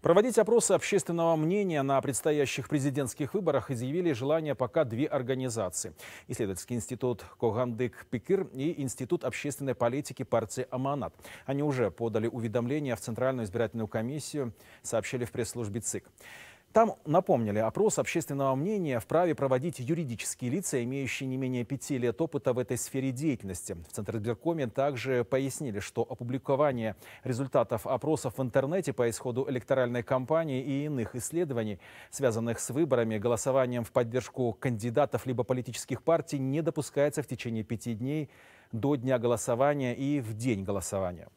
Проводить опросы общественного мнения на предстоящих президентских выборах изъявили желание пока две организации. Исследовательский институт Когандык Пикир и Институт общественной политики партии Аманат. Они уже подали уведомление в Центральную избирательную комиссию, сообщили в пресс-службе ЦИК. Там напомнили, опрос общественного мнения вправе проводить юридические лица, имеющие не менее пяти лет опыта в этой сфере деятельности. В Центрбиркоме также пояснили, что опубликование результатов опросов в интернете по исходу электоральной кампании и иных исследований, связанных с выборами, голосованием в поддержку кандидатов либо политических партий, не допускается в течение пяти дней до дня голосования и в день голосования.